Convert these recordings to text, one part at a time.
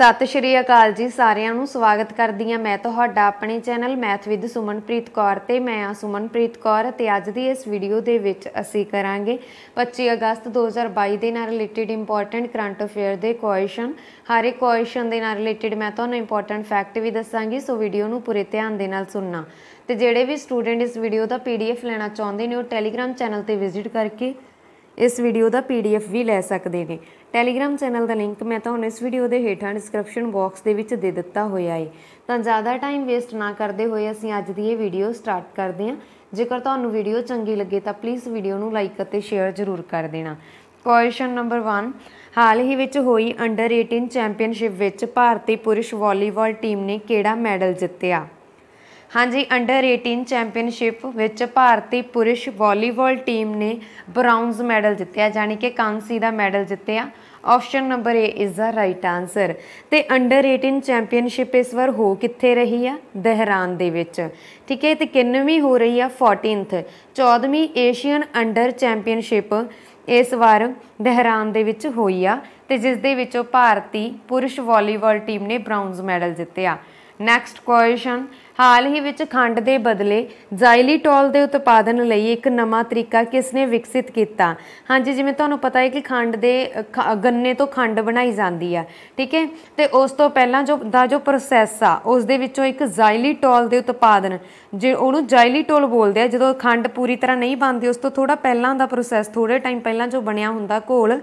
ਸਤਿ ਸ਼੍ਰੀ ਅਕਾਲ ਜੀ ਸਾਰਿਆਂ ਨੂੰ ਸਵਾਗਤ ਕਰਦੀ ਆ ਮੈਂ ਤੁਹਾਡਾ ਆਪਣੇ channel math with Sumanpreet Kaur ਤੇ ਮੈਂ ਆ ਸੁਮਨਪ੍ਰੀਤ ਕੌਰ ਤੇ ਅੱਜ ਦੀ ਇਸ ਵੀਡੀਓ ਦੇ ਵਿੱਚ ਅਸੀਂ ਕਰਾਂਗੇ 25 ਅਗਸਤ 2022 ਦੇ ਨਾਲ ਰਿਲੇਟਡ ਇੰਪੋਰਟੈਂਟ ਕਰੰਟ ਅਫੇਅਰ ਦੇ ਕੁਐਸਚਨ ਹਰ ਇੱਕ ਕੁਐਸਚਨ ਦੇ ਨਾਲ ਰਿਲੇਟਡ ਮੈਂ ਤੁਹਾਨੂੰ ਇੰਪੋਰਟੈਂਟ ਫੈਕਟ ਵੀ ਦੱਸਾਂਗੀ ਸੋ ਵੀਡੀਓ ਨੂੰ ਪੂਰੇ ਧਿਆਨ ਦੇ ਨਾਲ ਸੁਣਨਾ ਤੇ ਜਿਹੜੇ ਵੀ ਸਟੂਡੈਂਟ ਇਸ ਵੀਡੀਓ ਦਾ ਪੀਡੀਐਫ ਲੈਣਾ ਚਾਹੁੰਦੇ ਨੇ ਉਹ ਟੈਲੀਗ੍ਰam ਚੈਨਲ ਤੇ ਵਿਜ਼ਿਟ ਕਰਕੇ ਇਸ ਵੀਡੀਓ ਦਾ ਪੀਡੀਐਫ ਵੀ ਲੈ ਸਕਦੇ ਨੇ ਟੈਲੀਗ੍ਰam ਚੈਨਲ ਦਾ ਲਿੰਕ ਮੈਂ ਤੁਹਾਨੂੰ ਇਸ ਵੀਡੀਓ ਦੇ ਹੇਠਾਂ ਡਿਸਕ੍ਰਿਪਸ਼ਨ ਬਾਕਸ ਦੇ ਵਿੱਚ ਦੇ ਦਿੱਤਾ ਹੋਇਆ ਹੈ ਤਾਂ ਜ਼ਿਆਦਾ ਟਾਈਮ ਵੇਸਟ ਨਾ ਕਰਦੇ ਹੋਏ ਅਸੀਂ ਅੱਜ ਦੀ ਇਹ ਵੀਡੀਓ ਸਟਾਰਟ ਕਰਦੇ ਹਾਂ ਜੇਕਰ ਤੁਹਾਨੂੰ ਵੀਡੀਓ ਚੰਗੀ ਲੱਗੇ ਤਾਂ ਪਲੀਜ਼ ਵੀਡੀਓ ਨੂੰ ਲਾਈਕ ਅਤੇ ਸ਼ੇਅਰ ਜ਼ਰੂਰ ਕਰ ਦੇਣਾ ਕੁਐਸਚਨ ਨੰਬਰ 1 ਹਾਲ ਹੀ ਵਿੱਚ ਹੋਈ ਅੰਡਰ 18 ਚੈਂਪੀਅਨਸ਼ਿਪ ਵਿੱਚ ਭਾਰਤੀ ਪੁਰਸ਼ ਵਾਲੀਬਾਲ ਟੀਮ ਨੇ ਕਿਹੜਾ ਮੈਡਲ ਜਿੱਤਿਆ ਹਾਂਜੀ ਅੰਡਰ 18 ਚੈਂਪੀਅਨਸ਼ਿਪ ਵਿੱਚ ਭਾਰਤੀ ਪੁਰਸ਼ ਵਾਲੀਬਾਲ ਟੀਮ ਨੇ ਬ੍ਰਾਊਨਜ਼ ਮੈਡਲ ਜਿੱਤਿਆ ਜਾਨੀ ਕਿ ਕਾਂਸੀ ਦਾ ਮੈਡਲ ਜਿੱਤਿਆ option number A is the right answer ਤੇ ਅੰਡਰ 18 ਚੈਂਪੀਅਨਸ਼ਿਪ ਇਸ ਵਾਰ ਹੋ ਕਿੱਥੇ ਰਹੀ ਆ ਦਹਿਰਾਨ ਦੇ ਵਿੱਚ ਠੀਕ ਹੈ ਤੇ ਕਿੰਨਵੀਂ ਹੋ ਰਹੀ ਆ 14th 14ਵੀਂ ਏਸ਼ੀਅਨ ਅੰਡਰ ਚੈਂਪੀਅਨਸ਼ਿਪ ਇਸ ਵਾਰ ਦਹਿਰਾਨ ਦੇ ਵਿੱਚ ਹੋਈ ਆ ਤੇ ਜਿਸ ਦੇ ਵਿੱਚੋਂ ਭਾਰਤੀ ਪੁਰਸ਼ ਵਾਲੀਬਾਲ ਟੀਮ ਨੇ ਬ੍ਰਾਊਨਜ਼ ਮੈਡਲ ਜਿੱਤਿਆ ਨੈਕਸਟ ਕੁਐਸਚਨ ਹਾਲ ਹੀ ਵਿੱਚ ਖੰਡ ਦੇ ਬਦਲੇ ਜ਼ਾਈਲੀਟੋਲ ਦੇ ਉਤਪਾਦਨ ਲਈ ਇੱਕ ਨਵਾਂ ਤਰੀਕਾ ਕਿਸ ਨੇ ਵਿਕਸਿਤ ਕੀਤਾ ਹਾਂਜੀ ਜਿਵੇਂ ਤੁਹਾਨੂੰ ਪਤਾ ਹੈ ਕਿ ਖੰਡ ਦੇ ਗੰਨੇ ਤੋਂ ਖੰਡ ਬਣਾਈ ਜਾਂਦੀ ਆ ਠੀਕ ਹੈ ਤੇ ਉਸ ਤੋਂ ਪਹਿਲਾਂ ਜੋ ਦਾ ਜੋ ਪ੍ਰੋਸੈਸ ਆ ਉਸ ਦੇ ਵਿੱਚੋਂ ਇੱਕ ਜ਼ਾਈਲੀਟੋਲ ਦੇ ਉਤਪਾਦਨ ਜੇ ਉਹਨੂੰ ਜ਼ਾਈਲੀਟੋਲ ਬੋਲਦੇ ਆ ਜਦੋਂ ਖੰਡ ਪੂਰੀ ਤਰ੍ਹਾਂ ਨਹੀਂ ਬਣਦੀ ਉਸ ਤੋਂ ਥੋੜਾ ਪਹਿਲਾਂ ਦਾ ਪ੍ਰੋਸੈਸ ਥੋੜੇ ਟਾਈਮ ਪਹਿਲਾਂ ਜੋ ਬਣਿਆ ਹੁੰਦਾ ਘੋਲ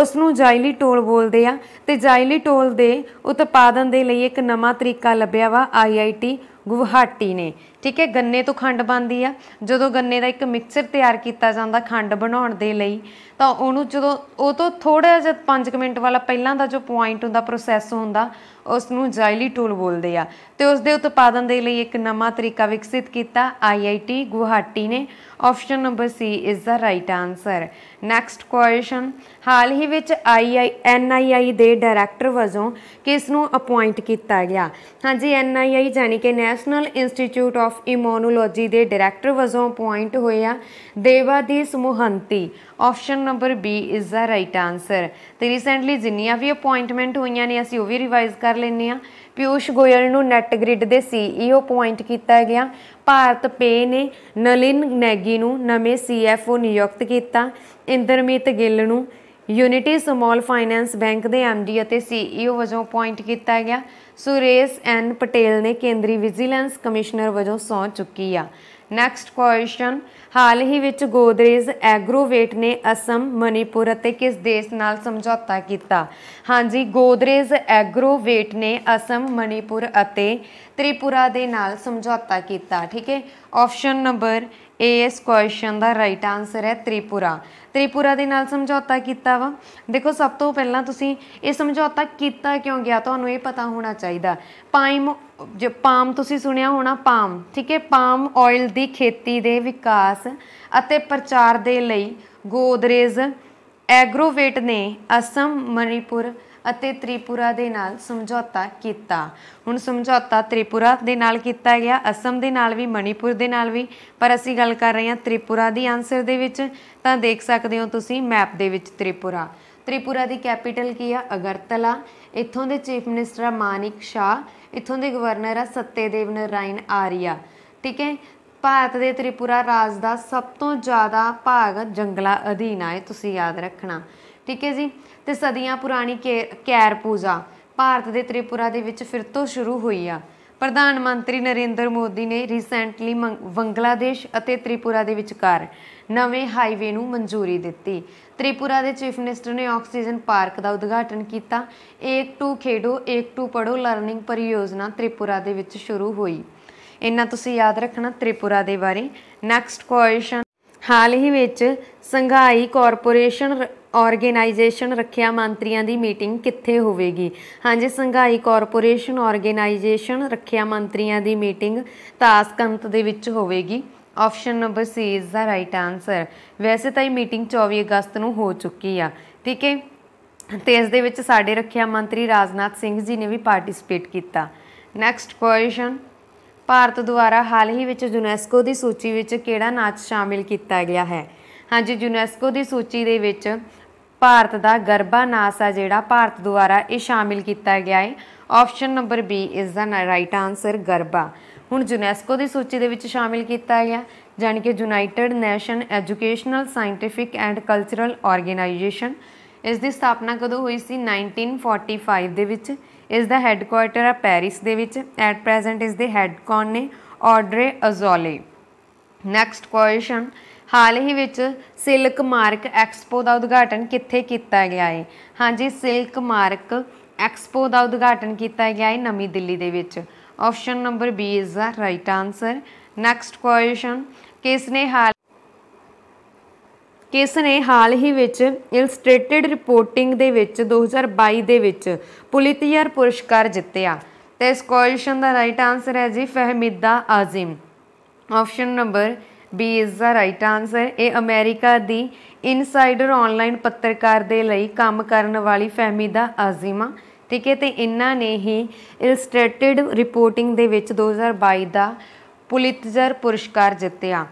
ਉਸ ਨੂੰ ਜ਼ਾਈਲੀਟੋਲ ਬੋਲਦੇ ਆ ਤੇ ਜ਼ਾਈਲੀਟੋਲ ਦੇ ਉਤਪਾਦਨ ਦੇ ਲਈ ਇੱਕ ਨਵਾਂ ਤਰੀਕਾ ਲੱਭਿਆ ਵਾ ਆਈਆਈਟੀ ਗੁਵਾਹਾਟੀ ਨੇ ਠੀਕ ਹੈ ਗੰਨੇ ਤੋਂ ਖੰਡ ਬਣਦੀ ਆ ਜਦੋਂ ਗੰਨੇ ਦਾ ਇੱਕ ਮਿਕਸਚਰ ਤਿਆਰ ਕੀਤਾ ਜਾਂਦਾ ਖੰਡ ਬਣਾਉਣ ਦੇ ਲਈ ਤਾਂ ਉਹਨੂੰ ਜਦੋਂ ਉਹ ਤੋਂ ਥੋੜਾ ਜਿਹਾ 5 ਮਿੰਟ ਵਾਲਾ ਪਹਿਲਾਂ ਦਾ ਜੋ ਪੁਆਇੰਟ ਹੁੰਦਾ ਪ੍ਰੋਸੈਸ ਹੁੰਦਾ ਉਸ ਨੂੰ ਜਾਇਲੀ ਟੂਲ ਬੋਲਦੇ ਆ ਤੇ ਉਸ ਦੇ ਉਤਪਾਦਨ ਦੇ ਲਈ ਇੱਕ ਨਵਾਂ ਤਰੀਕਾ ਵਿਕਸਿਤ ਕੀਤਾ ਆਈਆਈਟੀ ਗੁਹਾਟੀ ਨੇ option number C is the right answer next question ਹਾਲ ਹੀ ਵਿੱਚ ਆਈਆਈ ਐਨਆਈਆਈ ਦੇ ਡਾਇਰੈਕਟਰ ਵਜੋਂ ਕਿਸ ਨੂੰ ਅਪਾਇੰਟ ਕੀਤਾ ਗਿਆ ਹਾਂਜੀ ਐਨਆਈਆਈ ਜਾਨੀ ਕਿ National Institute of of Immunology ਦੇ ਡਾਇਰੈਕਟਰ ਵਜੋਂ ਅਪਾਇੰਟ ਹੋਏ ਆ Debashish Mohanty option number B is the right answer ਤੇ ਰੀਸੈਂਟਲੀ ਜਿੰਨੀਆਂ ਵੀ ਅਪਾਇੰਟਮੈਂਟ ਹੋਈਆਂ ਨੇ ਅਸੀਂ ਉਹ ਵੀ ਰਿਵਾਈਜ਼ ਕਰ ਲੈਨੇ ਆ ਪਿਊਸ਼ ਗੋਇਲ ਨੂੰ ਨੈਟ ਗ੍ਰਿਡ ਦੇ ਸੀਈਓ ਅਪਾਇੰਟ e ਕੀਤਾ ਗਿਆ ਭਾਰਤ ਪੇ ਨੇ ਨਲਿਨ ਨੈਗੀ ਨੂੰ ਨਵੇਂ ਸੀਐਫਓ ਨਿਯੁਕਤ ਕੀਤਾ ਇੰਦਰਮੀਤ ਗਿੱਲ ਨੂੰ ਯੂਨਿਟੀ ਸਮਾਲ ਫਾਈਨੈਂਸ ਬੈਂਕ ਦੇ ਐਮਡੀ ਅਤੇ ਸੀਈਓ ਵਜੋਂ ਅਪਾਇੰਟ ਕੀਤਾ ਗਿਆ ਸੁਰੇਸ਼ ਐਨ ਪਟੇਲ ਨੇ ਕੇਂਦਰੀ ਵਿਜੀਲੈਂਸ ਕਮਿਸ਼ਨਰ ਵਜੋਂ ਸੌਂ ਚੁੱਕੀ ਆ ਨੈਕਸਟ ਕੁਐਸਚਨ ਹਾਲ ਹੀ ਵਿੱਚ ਗੋਦਰੇਜ ਐਗਰੋਵੇਟ ਨੇ ਅਸਮ ਮਨੀਪੁਰ ਅਤੇ ਕਿਸ ਦੇਸ਼ ਨਾਲ ਸਮਝੌਤਾ ਕੀਤਾ ਹਾਂਜੀ ਗੋਦਰੇਜ ਐਗਰੋਵੇਟ ਨੇ ਅਸਮ ਮਨੀਪੁਰ ਅਤੇ ਤ੍ਰਿਪੁਰਾ ਦੇ ਨਾਲ ਸਮਝੌਤਾ ਕੀਤਾ ਠੀਕ ਹੈ ਆਪਸ਼ਨ ਨੰਬਰ ਏ ਇਸ ਕੁਐਸਚਨ ਦਾ ਰਾਈਟ ਆਨਸਰ ਹੈ ਤ੍ਰਿਪੁਰਾ ਤ੍ਰਿਪੁਰਾ ਦੇ ਨਾਲ ਸਮਝੌਤਾ ਕੀਤਾ ਵਾ ਦੇਖੋ ਸਭ ਤੋਂ ਪਹਿਲਾਂ ਤੁਸੀਂ ਇਹ ਸਮਝੌਤਾ ਕੀਤਾ ਕਿਉਂ ਗਿਆ ਤੁਹਾਨੂੰ ਇਹ ਪਤਾ ਹੋਣਾ ਚਾਹੀਦਾ ਪਾਮ ਜੇ ਪਾਮ ਤੁਸੀਂ ਸੁਣਿਆ ਹੋਣਾ ਪਾਮ ਠੀਕ ਹੈ ਪਾਮ ਆਇਲ ਦੀ ਖੇਤੀ ਦੇ ਵਿਕਾਸ ਅਤੇ ਪ੍ਰਚਾਰ ਦੇ ਲਈ ਗੋਦਰੇਜ ਐਗਰੋਵੇਟ ਨੇ ਅਸਮ ਮਨੀਪੁਰ ਅਤੇ ਤ੍ਰਿਪੁਰਾ ਦੇ ਨਾਲ ਸਮਝੌਤਾ ਕੀਤਾ ਹੁਣ ਸਮਝੌਤਾ ਤ੍ਰਿਪੁਰਾ ਦੇ ਨਾਲ ਕੀਤਾ ਗਿਆ ਅਸਮ ਦੇ ਨਾਲ ਵੀ ਮਣੀਪੁਰ ਦੇ ਨਾਲ ਵੀ ਪਰ ਅਸੀਂ ਗੱਲ ਕਰ ਰਹੇ ਹਾਂ ਤ੍ਰਿਪੁਰਾ ਦੀ ਆਨਸਰ ਦੇ ਵਿੱਚ ਤਾਂ ਦੇਖ ਸਕਦੇ ਹੋ ਤੁਸੀਂ ਮੈਪ ਦੇ ਵਿੱਚ ਤ੍ਰਿਪੁਰਾ ਤ੍ਰਿਪੁਰਾ ਦੀ ਕੈਪੀਟਲ ਕੀ ਆ ਅਗਰਤਲਾ ਇੱਥੋਂ ਦੇ ਚੀਫ ਮਿਨਿਸਟਰ ਆ ਮਾਨਿਕ ਸ਼ਾ ਇੱਥੋਂ ਦੇ ਗਵਰਨਰ ਆ ਸੱਤੇਦੇਵ ਨਰਾਇਣ ਆਰੀਆ ਠੀਕ ਹੈ ਭਾਰਤ ਦੇ ਤ੍ਰਿਪੁਰਾ ਰਾਜ ਦਾ ਸਭ ਤੋਂ ਜ਼ਿਆਦਾ ਭਾਗ ਜੰਗਲਾ ਅਧੀਨ ਆ ਤੁਸੀਂ ਯਾਦ ਰੱਖਣਾ ਠੀਕ ਹੈ ਜੀ ਤੇ ਸਦੀਆਂ ਪੁਰਾਣੀ ਕੈਰ ਪੂਜਾ ਭਾਰਤ ਦੇ ਤ੍ਰਿਪੁਰਾ ਦੇ ਵਿੱਚ ਫਿਰ ਤੋਂ ਸ਼ੁਰੂ ਹੋਈ ਆ ਪ੍ਰਧਾਨ ਮੰਤਰੀ ਨਰਿੰਦਰ ਮੋਦੀ ਨੇ ਰੀਸੈਂਟਲੀ ਬੰਗਲਾਦੇਸ਼ ਅਤੇ ਤ੍ਰਿਪੁਰਾ ਦੇ ਵਿਚਕਾਰ ਨਵੇਂ ਹਾਈਵੇ ਨੂੰ ਮਨਜ਼ੂਰੀ ਦਿੱਤੀ ਤ੍ਰਿਪੁਰਾ ਦੇ ਚੀਫ ਮਿਨਿਸਟਰ ਨੇ ਆਕਸੀਜਨ ਪਾਰਕ ਦਾ ਉਦਘਾਟਨ ਕੀਤਾ ਏਕ ਟੂ ਖੇਡੋ ਏਕ ਟੂ ਪੜੋ ਲਰਨਿੰਗ ਪਰਿਯੋਜਨਾ ਤ੍ਰਿਪੁਰਾ ਦੇ ਵਿੱਚ ਸ਼ੁਰੂ ਹੋਈ ਇਹਨਾਂ ਤੁਸੀਂ ਯਾਦ ਰੱਖਣਾ ਤ੍ਰਿਪੁਰਾ ਦੇ ਬਾਰੇ ਨੈਕਸਟ ਕੁਐਸਚਨ ਹਾਲ ਹੀ ਵਿੱਚ ਸੰਘਾਈ ਕਾਰਪੋਰੇਸ਼ਨ ਆਰਗੇਨਾਈਜੇਸ਼ਨ ਰੱਖਿਆ ਮੰਤਰੀਆਂ ਦੀ ਮੀਟਿੰਗ ਕਿੱਥੇ ਹੋਵੇਗੀ ਹਾਂਜੀ ਸੰਘਾਈ ਕਾਰਪੋਰੇਸ਼ਨ ਆਰਗੇਨਾਈਜੇਸ਼ਨ ਰੱਖਿਆ ਮੰਤਰੀਆਂ ਦੀ ਮੀਟਿੰਗ ਤਾਸਕੰਤ ਦੇ ਵਿੱਚ ਹੋਵੇਗੀ option number C is the right answer ਵੈਸੇ ਤਾਂ ਇਹ ਮੀਟਿੰਗ 24 ਅਗਸਤ ਨੂੰ ਹੋ ਚੁੱਕੀ ਆ ਠੀਕ ਹੈ ਤੇ ਇਸ ਦੇ ਵਿੱਚ ਸਾਡੇ ਰੱਖਿਆ ਮੰਤਰੀ ਰਾਜਨਾਥ ਸਿੰਘ ਜੀ ਨੇ ਵੀ ਪਾਰਟਿਸਿਪੇਟ ਕੀਤਾ ਨੈਕਸਟ ਕੁਐਸਚਨ ਭਾਰਤ ਦੁਆਰਾ ਹਾਲ ਹੀ ਵਿੱਚ ਯੂਨੈਸਕੋ ਦੀ ਸੂਚੀ ਵਿੱਚ ਕਿਹੜਾ ਨਾਚ ਸ਼ਾਮਿਲ ਕੀਤਾ ਗਿਆ ਹੈ ਹਾਂਜੀ ਯੂਨੈਸਕੋ ਦੀ ਸੂਚੀ ਦੇ ਵਿੱਚ ਭਾਰਤ ਦਾ ਗਰਬਾ ਨਾਸ ਆ ਜਿਹੜਾ ਭਾਰਤ ਦੁਆਰਾ ਇਹ ਸ਼ਾਮਿਲ ਕੀਤਾ ਗਿਆ ਹੈ ਆਪਸ਼ਨ ਨੰਬਰ B ਇਸ ਦਾ ਰਾਈਟ ਆਨਸਰ ਗਰਬਾ ਹੁਣ ਯੂਨੈਸਕੋ ਦੀ ਸੂਚੀ ਦੇ ਵਿੱਚ ਸ਼ਾਮਿਲ ਕੀਤਾ ਗਿਆ ਜਾਨੀ ਕਿ United Nation Educational Scientific and Cultural Organization ਇਸ ਦੀ ਸਥਾਪਨਾ ਕਦੋਂ ਹੋਈ ਸੀ 1945 ਦੇ ਵਿੱਚ ਇਸ ਦਾ ਹੈੱਡਕੁਆਰਟਰ ਆ ਪੈਰਿਸ ਦੇ ਵਿੱਚ ਐਟ ਪ੍ਰੈਜ਼ੈਂਟ ਇਸ ਦੇ ਹੈੱਡ ਨੇ ਆਡਰੇ ਅਜ਼ੋਲੇ ਨੈਕਸਟ ਕੁਐਸਚਨ ਹਾਲ ਹੀ ਵਿੱਚ ਸਿਲਕ ਮਾਰਕ ਐਕਸਪੋ ਦਾ ਉਦਘਾਟਨ ਕਿੱਥੇ ਕੀਤਾ ਗਿਆ ਹੈ ਹਾਂਜੀ ਸਿਲਕ ਮਾਰਕ ਐਕਸਪੋ ਦਾ ਉਦਘਾਟਨ ਕੀਤਾ ਗਿਆ ਹੈ ਨਵੀਂ ਦਿੱਲੀ ਦੇ ਵਿੱਚ option number B is the right answer next question ਕਿਸ ਨੇ ਹਾਲ ਕਿਸ ਨੇ ਹਾਲ ਹੀ ਵਿੱਚ ਇਲਸਟ੍ਰੇਟਿਡ ਰਿਪੋਰਟਿੰਗ ਦੇ ਵਿੱਚ 2022 ਦੇ ਵਿੱਚ ਪੁਲਿਤੀਅਰ ਪੁਰਸਕਾਰ ਜਿੱਤਿਆ ਤੇ ਇਸ ਕੁਐਸਚਨ ਦਾ ਰਾਈਟ ਆਨਸਰ ਹੈ ਜੀ Fahmida Azim option number B is the right answer ਇਹ ਅਮਰੀਕਾ ਦੀ ਇਨਸਾਈਡਰ ਆਨਲਾਈਨ ਪੱਤਰਕਾਰ ਦੇ ਲਈ ਕੰਮ ਕਰਨ ਵਾਲੀ ਦਾ ਆਜ਼ਿਮਾ ਠੀਕ ਹੈ ਤੇ ਇਹਨਾਂ ਨੇ ਹੀ ਇਲਸਟ੍ਰੇਟਿਡ ਰਿਪੋਰਟਿੰਗ ਦੇ ਵਿੱਚ 2022 ਦਾ ਪੁਲਿਤਜ਼ਰ ਪੁਰਸਕਾਰ ਜਿੱਤਿਆ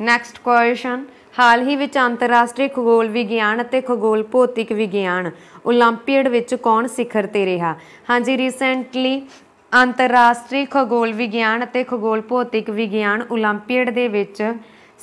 ਨੈਕਸਟ ਕੁਐਸਚਨ ਹਾਲ ਹੀ ਵਿੱਚ ਅੰਤਰਰਾਸ਼ਟਰੀ ਖਗੋਲ ਵਿਗਿਆਨ ਅਤੇ ਖਗੋਲ ਭੌਤਿਕ ਵਿਗਿਆਨ 올림픽 ਵਿੱਚ ਕੌਣ ਸਿਖਰ ਤੇ ਰਿਹਾ ਹਾਂਜੀ ਰੀਸੈਂਟਲੀ ਅੰਤਰਰਾਸ਼ਟਰੀ ਖਗੋਲ ਵਿਗਿਆਨ ਅਤੇ ਖਗੋਲ ਭੌਤਿਕ ਵਿਗਿਆਨ 올림픽 ਦੇ ਵਿੱਚ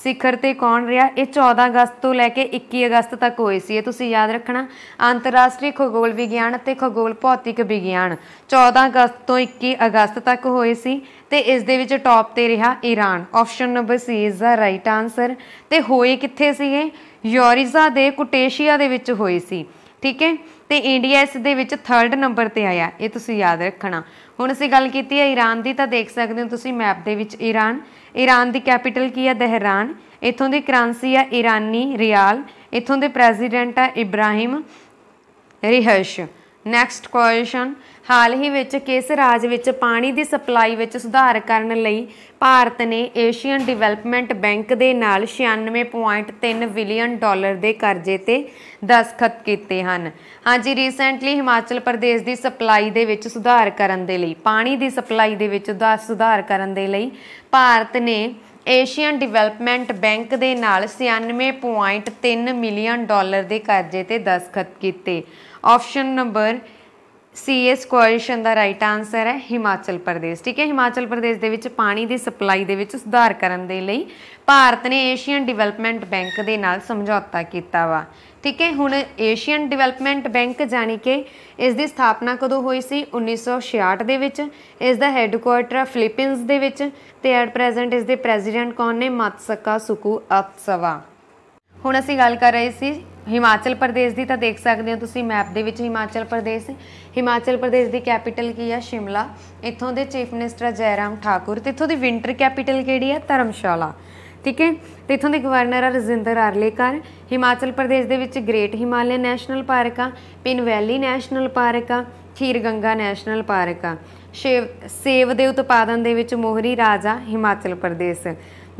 ਸਿਖਰ ਤੇ ਕੌਣ ਰਿਹਾ ਇਹ 14 ਅਗਸਤ ਤੋਂ ਲੈ ਕੇ 21 ਅਗਸਤ ਤੱਕ ਹੋਏ ਸੀ ਇਹ ਤੁਸੀਂ ਯਾਦ ਰੱਖਣਾ ਅੰਤਰਰਾਸ਼ਟਰੀ ਖਗੋਲ ਵਿਗਿਆਨ ਅਤੇ ਖਗੋਲ ਭੌਤਿਕ ਵਿਗਿਆਨ 14 ਅਗਸਤ ਤੋਂ 21 ਅਗਸਤ ਤੱਕ ਹੋਏ ਸੀ ਤੇ ਇਸ ਦੇ ਵਿੱਚ ਟੌਪ ਤੇ ਰਿਹਾ Iran option number C is the right answer ਤੇ ਹੋਏ ਕਿੱਥੇ ਸੀਗੇ ਯੋਰੀਜ਼ਾ ਦੇ ਕੁਟੇਸ਼ੀਆ ਦੇ ਵਿੱਚ ਹੋਏ ਸੀ ਠੀਕ ਹੈ ਤੇ ਇੰਡੀਆ ਇਸ ਦੇ ਵਿੱਚ 3rd ਨੰਬਰ ਤੇ ਆਇਆ ਇਹ ਤੁਸੀਂ ਯਾਦ ਰੱਖਣਾ ਹੁਣ ਅਸੀਂ ਗੱਲ ਕੀਤੀ ਹੈ ਈਰਾਨ ਦੀ ਤਾਂ ਦੇਖ ਸਕਦੇ ਹੋ ਤੁਸੀਂ ਮੈਪ ਦੇ ਵਿੱਚ ਈਰਾਨ ਈਰਾਨ ਦੀ ਕੈਪੀਟਲ ਕੀ ਹੈ ਦਹਿਰਾਨ ਇੱਥੋਂ ਦੀ ਕਰੰਸੀ ਹੈ ਈਰਾਨੀ ਰਿਆਲ ਇੱਥੋਂ ਦੇ ਪ੍ਰੈਜ਼ੀਡੈਂਟ ਹੈ ਇਬਰਾਹਿਮ ਰਿਹਸ਼ ਨੈਕਸਟ ਕੁਐਸਚਨ ਹਾਲ ਹੀ ਵਿੱਚ ਕਿਸ ਰਾਜ ਵਿੱਚ ਪਾਣੀ ਦੀ ਸਪਲਾਈ ਵਿੱਚ ਸੁਧਾਰ ਕਰਨ ਲਈ ਭਾਰਤ ਨੇ ਏਸ਼ੀਅਨ ਡਿਵੈਲਪਮੈਂਟ ਬੈਂਕ ਦੇ ਨਾਲ 96.3 ਬਿਲੀਅਨ ਡਾਲਰ ਦੇ ਕਰਜ਼ੇ ਤੇ ਦਸਖਤ ਕੀਤੇ ਹਨ ਹਾਂਜੀ ਰੀਸੈਂਟਲੀ ਹਿਮਾਚਲ ਪ੍ਰਦੇਸ਼ ਦੀ ਸਪਲਾਈ ਦੇ ਵਿੱਚ ਸੁਧਾਰ ਕਰਨ ਦੇ ਲਈ ਪਾਣੀ ਦੀ ਸਪਲਾਈ ਦੇ ਵਿੱਚ ਸੁਧਾਰ ਕਰਨ ਦੇ ਲਈ ਭਾਰਤ ਨੇ ਏਸ਼ੀਅਨ ਡਿਵੈਲਪਮੈਂਟ ਬੈਂਕ ਦੇ ਨਾਲ 96.3 ਮਿਲੀਅਨ ਡਾਲਰ ਦੇ ਕਰਜ਼ੇ ਤੇ ਦਸਖਤ ਕੀਤੇ ਆਪਸ਼ਨ ਨੰਬਰ ਸੀ ਇਸ ਕੁਐਸ਼ਨ ਦਾ ਰਾਈਟ ਆਨਸਰ ਹੈ ਹਿਮਾਚਲ ਪ੍ਰਦੇਸ਼ ਠੀਕ ਹੈ ਹਿਮਾਚਲ ਪ੍ਰਦੇਸ਼ ਦੇ ਵਿੱਚ ਪਾਣੀ ਦੀ ਸਪਲਾਈ ਦੇ ਵਿੱਚ ਸੁਧਾਰ ਕਰਨ ਦੇ ਲਈ ਭਾਰਤ ਨੇ ਏਸ਼ੀਅਨ ਡਿਵੈਲਪਮੈਂਟ ਬੈਂਕ ਦੇ ਨਾਲ ਸਮਝੌਤਾ ਕੀਤਾ ਵਾ ਠੀਕ ਹੈ ਹੁਣ ਏਸ਼ੀਅਨ ਡਿਵੈਲਪਮੈਂਟ ਬੈਂਕ ਜਾਨੀ ਕਿ ਇਸ ਦੀ ਸਥਾਪਨਾ ਕਦੋਂ ਹੋਈ ਸੀ 1966 ਦੇ ਵਿੱਚ ਇਸ ਦਾ ਹੈੱਡਕੁਆਰਟਰ ਫਿਲੀਪੀਨਸ ਦੇ ਵਿੱਚ ਤੇ ਐਟ ਪ੍ਰੈਜ਼ੈਂਟ ਇਸ ਦੇ ਪ੍ਰੈਜ਼ੀਡੈਂਟ ਕੌਣ ਨੇ ਮਤਸਕਾ ਸੁਕੂ ਅਤਸਵਾ ਹੁਣ ਅਸੀਂ ਗੱਲ ਕਰ ਰਹੇ ਸੀ ਹਿਮਾਚਲ ਪ੍ਰਦੇਸ਼ ਦੀ ਤਾਂ ਦੇਖ ਸਕਦੇ ਹੋ ਤੁਸੀਂ ਮੈਪ ਦੇ ਵਿੱਚ ਹਿਮਾਚਲ ਪ੍ਰਦੇਸ਼ ਹਿਮਾਚਲ ਪ੍ਰਦੇਸ਼ ਦੀ ਕੈਪੀਟਲ ਕੀ ਹੈ ਸ਼ਿਮਲਾ ਇੱਥੋਂ ਦੇ ਚੀਫ ਮਿਨਿਸਟਰ ਜੈਰਾਮ ਠਾਕੁਰ ਤੇ ਇੱਥੋਂ ਦੀ ਵਿੰਟਰ ਕੈਪੀਟਲ ਕਿਹੜੀ ਹੈ ਧਰਮਸ਼ਾਲਾ ਠੀਕ ਹੈ ਤੇ ਇੱਥੋਂ ਦੇ ਗਵਰਨਰ ਆ ਰਜਿੰਦਰ ਆਰਲੇਕਰ ਹਿਮਾਚਲ ਪ੍ਰਦੇਸ਼ ਦੇ ਵਿੱਚ ਗ੍ਰੇਟ ਹਿਮਾਲਿਆ ਨੈਸ਼ਨਲ ਪਾਰਕ ਆ ਪਿਨ ਵੈਲੀ ਨੈਸ਼ਨਲ ਪਾਰਕ ਆ ਖੀਰ ਗੰਗਾ ਨੈਸ਼ਨਲ ਪਾਰਕ ਆ ਸੇਵ ਦੇ ਉਤਪਾਦਨ ਦੇ ਵਿੱਚ ਮੋਹਰੀ ਰਾਜਾ ਹਿਮਾਚਲ ਪ੍ਰਦੇਸ਼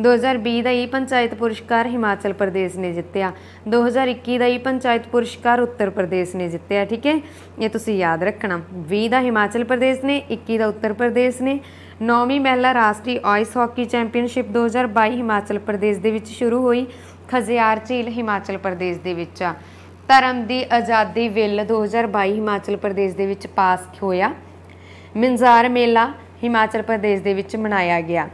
2020 ਦਾ ਇਹ ਪੰਚਾਇਤ ਪੁਰਸਕਾਰ ਹਿਮਾਚਲ ਪ੍ਰਦੇਸ਼ ਨੇ ਜਿੱਤਿਆ 2021 ਦਾ ਇਹ ਪੰਚਾਇਤ ਪੁਰਸਕਾਰ ਉੱਤਰ ਪ੍ਰਦੇਸ਼ ਨੇ ਜਿੱਤਿਆ ਠੀਕ ਹੈ ਇਹ ਤੁਸੀਂ ਯਾਦ ਰੱਖਣਾ 20 ਦਾ ਹਿਮਾਚਲ ਪ੍ਰਦੇਸ਼ ਨੇ 21 ਦਾ ਉੱਤਰ ਪ੍ਰਦੇਸ਼ ਨੇ ਨੌਵੀਂ ਮਹਿਲਾ ਰਾਸ਼ਟਰੀ ice hockey championship 2022 Himachal Pradesh ਦੇ ਵਿੱਚ ਸ਼ੁਰੂ ਹੋਈ ਖਜ਼ਿਆਰ ਝੀਲ ਹਿਮਾਚਲ ਪ੍ਰਦੇਸ਼ ਦੇ ਵਿੱਚ ਆ ਧਰਮ ਦੀ ਆਜ਼ਾਦੀ ਬਿੱਲ 2022 ਹਿਮਾਚਲ ਪ੍ਰਦੇਸ਼ ਦੇ ਵਿੱਚ ਪਾਸ ਹੋਇਆ ਮਿੰਜ਼ਾਰ ਮੇਲਾ ਹਿਮਾਚਲ ਪ੍ਰਦੇਸ਼ ਦੇ ਵਿੱਚ ਮਨਾਇਆ ਗਿਆ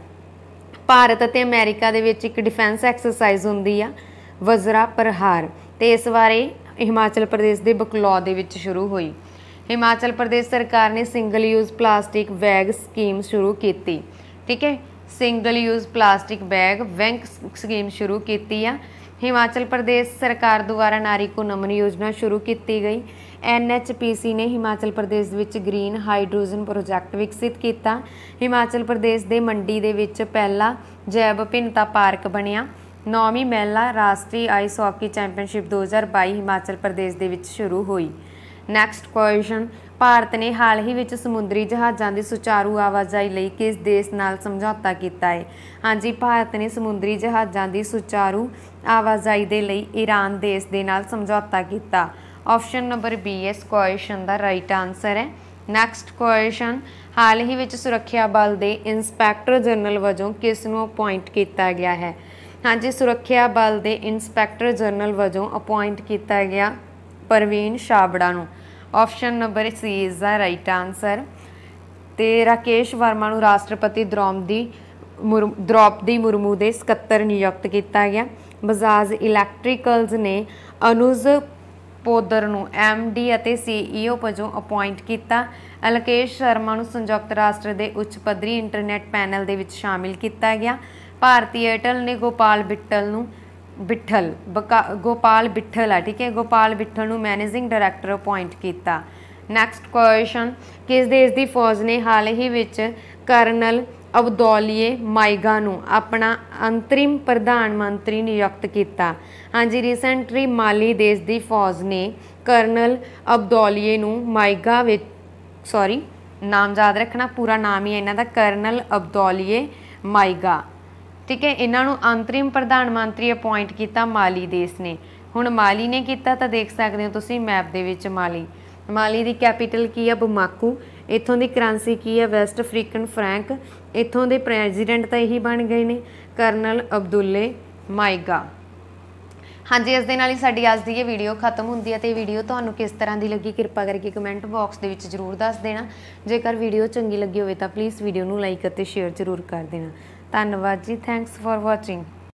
ਭਾਰਤ ਅਤੇ ਅਮਰੀਕਾ ਦੇ ਵਿੱਚ ਇੱਕ ਡਿਫੈਂਸ ਐਕਸਰਸਾਈਜ਼ ਹੁੰਦੀ ਆ ਵਜ਼ਰਾ ਪ੍ਰਹਾਰ ਤੇ ਇਸ ਬਾਰੇ ਹਿਮਾਚਲ ਪ੍ਰਦੇਸ਼ ਦੇ ਬਕਲੌ ਦੇ ਵਿੱਚ ਸ਼ੁਰੂ ਹੋਈ ਹਿਮਾਚਲ ਪ੍ਰਦੇਸ਼ ਸਰਕਾਰ ਨੇ single use plastic bag scheme ਸ਼ੁਰੂ ਕੀਤੀ ਠੀਕ ਹੈ single use plastic bag bank scheme ਸ਼ੁਰੂ ਕੀਤੀ ਆ ਹਿਮਾਚਲ ਪ੍ਰਦੇਸ਼ ਸਰਕਾਰ ਦੁਆਰਾ ਨਾਰੀ ਕੋ ਨਮਨ ਯੋਜਨਾ ਸ਼ੁਰੂ ਕੀਤੀ ਗਈ ਐਨਐਚਪੀਸੀ ਨੇ ਹਿਮਾਚਲ ਪ੍ਰਦੇਸ਼ ਵਿੱਚ ਗ੍ਰੀਨ ਹਾਈਡਰੋਜਨ ਪ੍ਰੋਜੈਕਟ ਵਿਕਸਿਤ ਕੀਤਾ ਹਿਮਾਚਲ ਪ੍ਰਦੇਸ਼ ਦੇ ਮੰਡੀ ਦੇ ਵਿੱਚ ਪਹਿਲਾ ਜੈਵ ਭਿੰਨਤਾ ਪਾਰਕ ਬਣਿਆ ਨੌਵੀਂ ਮਹਿਲਾ ਰਾਸ਼ਟਰੀ ice hockey championship 2022 Himachal Pradesh ਦੇ ਵਿੱਚ ਸ਼ੁਰੂ ਹੋਈ ਨੈਕਸਟ ਕੁਐਸਚਨ ਭਾਰਤ ਨੇ ਹਾਲ ਹੀ ਵਿੱਚ ਸਮੁੰਦਰੀ ਜਹਾਜ਼ਾਂ ਦੀ ਸੁਚਾਰੂ ਆਵਾਜਾਈ ਲਈ ਕਿਸ ਦੇਸ਼ ਨਾਲ ਸਮਝੌਤਾ ਕੀਤਾ ਹੈ ਹਾਂਜੀ ਭਾਰਤ ਨੇ ਸਮੁੰਦਰੀ ਜਹਾਜ਼ਾਂ ਦੀ ਸੁਚਾਰੂ ਆਵਾਜਾਈ ਦੇ ਲਈ ਈਰਾਨ ਦੇਸ਼ ਦੇ ਨਾਲ ਸਮਝੌਤਾ ਕੀਤਾ ਆਪਸ਼ਨ ਨੰਬਰ ਬੀ ਇਸ ਕੁਐਸਚਨ ਦਾ ਰਾਈਟ ਆਨਸਰ ਹੈ ਨੈਕਸਟ ਕੁਐਸਚਨ ਹਾਲ ਹੀ ਵਿੱਚ ਸੁਰੱਖਿਆ ਬਲ ਦੇ ਇਨਸਪੈਕਟਰ ਜਨਰਲ ਵਜੋਂ ਕਿਸ ਨੂੰ ਅਪਾਇੰਟ ਕੀਤਾ ਗਿਆ ਹੈ ਹਾਂਜੀ ਸੁਰੱਖਿਆ ਬਲ ਦੇ ਇਨਸਪੈਕਟਰ ਜਨਰਲ ਵਜੋਂ ਅਪਾਇੰਟ ਕੀਤਾ ਗਿਆ ਪਰਵੀਨ ਸ਼ਾਬੜਾ ਨੂੰ ਆਪਸ਼ਨ ਨੰਬਰ ਸੀ ਇਸ ਦਾ ਰਾਈਟ ਆਨਸਰ ਤੇ ਰਾਕੇਸ਼ ਵਰਮਾ ਨੂੰ ਰਾਸ਼ਟਰਪਤੀ ਦ੍ਰੋਮਦੀ ਦ੍ਰੋਪਦੀ ਮੁਰਮੂ ਦੇ ਸਕੱਤਰ ਨਿਯੁਕਤ ਕੀਤਾ ਗਿਆ ਬਜਾਜ ਇਲੈਕਟ੍ਰੀਕਲਸ ਨੇ ਅਨੁਜ ਪੋਦਰ ਨੂੰ ਐਮਡੀ ਅਤੇ ਸੀਈਓ ਵਜੋਂ ਅਪਾਇੰਟ ਕੀਤਾ ਅਲਕੇਸ਼ ਸ਼ਰਮਾ ਨੂੰ ਸੰਯੁਕਤ ਰਾਸ਼ਟਰ ਦੇ ਉੱਚ ਪੱਧਰੀ ਇੰਟਰਨੈਟ ਪੈਨਲ ਦੇ ਵਿੱਚ ਸ਼ਾਮਿਲ ਕੀਤਾ ਗਿਆ ਭਾਰਤੀ ਏਅਰਟੈਲ ਨੇ ਗੋਪਾਲ ਬਿੱਟਲ ਨੂੰ ਬਿੱਠਲ ਗੋਪਾਲ ਬਿੱਠਲ ਆ ਠੀਕ ਹੈ ਗੋਪਾਲ ਬਿੱਠਲ ਨੂੰ ਮੈਨੇਜਿੰਗ ਡਾਇਰੈਕਟਰ ਅਪਾਇੰਟ ਕੀਤਾ ਨੈਕਸਟ ਕੁਐਸਚਨ ਕਿਸ ਦੇਸ਼ ਦੀ ਫੌਜ ਨੇ ਹਾਲ ਹੀ ਵਿੱਚ ਕਰਨਲ ਅਬਦੌਲੀਏ ਮਾਈਗਾ ਨੂੰ ਆਪਣਾ ਅੰਤਰਿਮ ਪ੍ਰਧਾਨ ਮੰਤਰੀ ਨਿਯੁਕਤ ਕੀਤਾ ਹਾਂਜੀ ਰੀਸੈਂਟਲੀ ਮਾਲੀ ਦੇਸ਼ ਦੀ ਫੌਜ ਨੇ ਕਰਨਲ ਅਬਦੌਲੀਏ ਨੂੰ ਮਾਈਗਾ ਵਿੱਚ ਸੌਰੀ ਨਾਮ ਯਾਦ ਰੱਖਣਾ ਪੂਰਾ ਨਾਮ ਹੀ ਇਹਨਾਂ ਦਾ ਕਰਨਲ ਅਬਦੌਲੀਏ ਮਾਈਗਾ ਠੀਕ ਹੈ ਇਹਨਾਂ ਨੂੰ ਅੰਤਰਿਮ ਪ੍ਰਧਾਨ ਮੰਤਰੀ ਅਪਾਇੰਟ ਕੀਤਾ ਮਾਲੀ ਦੇਸ਼ ਨੇ ਹੁਣ ਮਾਲੀ ਨੇ ਕੀਤਾ ਤਾਂ ਦੇਖ ਸਕਦੇ ਹੋ ਤੁਸੀਂ ਮੈਪ ਦੇ ਵਿੱਚ ਮਾਲੀ ਮਾਲੀ ਦੀ ਕੈਪੀਟਲ ਕੀ ਹੈ ਬਮਾਕੂ ਇੱਥੋਂ ਦੀ ਕਰੰਸੀ ਕੀ ਹੈ ਵੈਸਟ ਅਫਰੀਕਨ ਫਰੈਂਕ ਇੱਥੋਂ ਦੇ ਪ੍ਰੈਜ਼ੀਡੈਂਟ ਤਾਂ ਇਹੀ ਬਣ ਗਏ ਨੇ ਕਰਨਲ ਅਬਦੁੱਲੇ ਮਾਈਗਾ ਹਾਂਜੀ ਇਸ ਦੇ ਨਾਲ ਹੀ ਸਾਡੀ ਅੱਜ ਦੀ ਇਹ ਵੀਡੀਓ ਖਤਮ ਹੁੰਦੀ ਹੈ ਤੇ ਇਹ ਵੀਡੀਓ ਤੁਹਾਨੂੰ ਕਿਸ ਤਰ੍ਹਾਂ ਦੀ ਲੱਗੀ ਕਿਰਪਾ ਕਰਕੇ ਕਮੈਂਟ ਬਾਕਸ ਦੇ ਵਿੱਚ ਜਰੂਰ ਦੱਸ ਦੇਣਾ ਜੇਕਰ ਵੀਡੀਓ ਚੰਗੀ ਲੱਗੀ ਹੋਵੇ ਤਾਂ ਪਲੀਜ਼ ਵੀਡੀਓ ਨੂੰ ਲਾਈਕ ਅਤੇ ਸ਼ੇਅਰ ਜਰੂਰ ਕਰ ਦੇਣਾ ਧੰਨਵਾਦ ਜੀ ਥੈਂਕਸ ਫਾਰ ਵਾਚਿੰਗ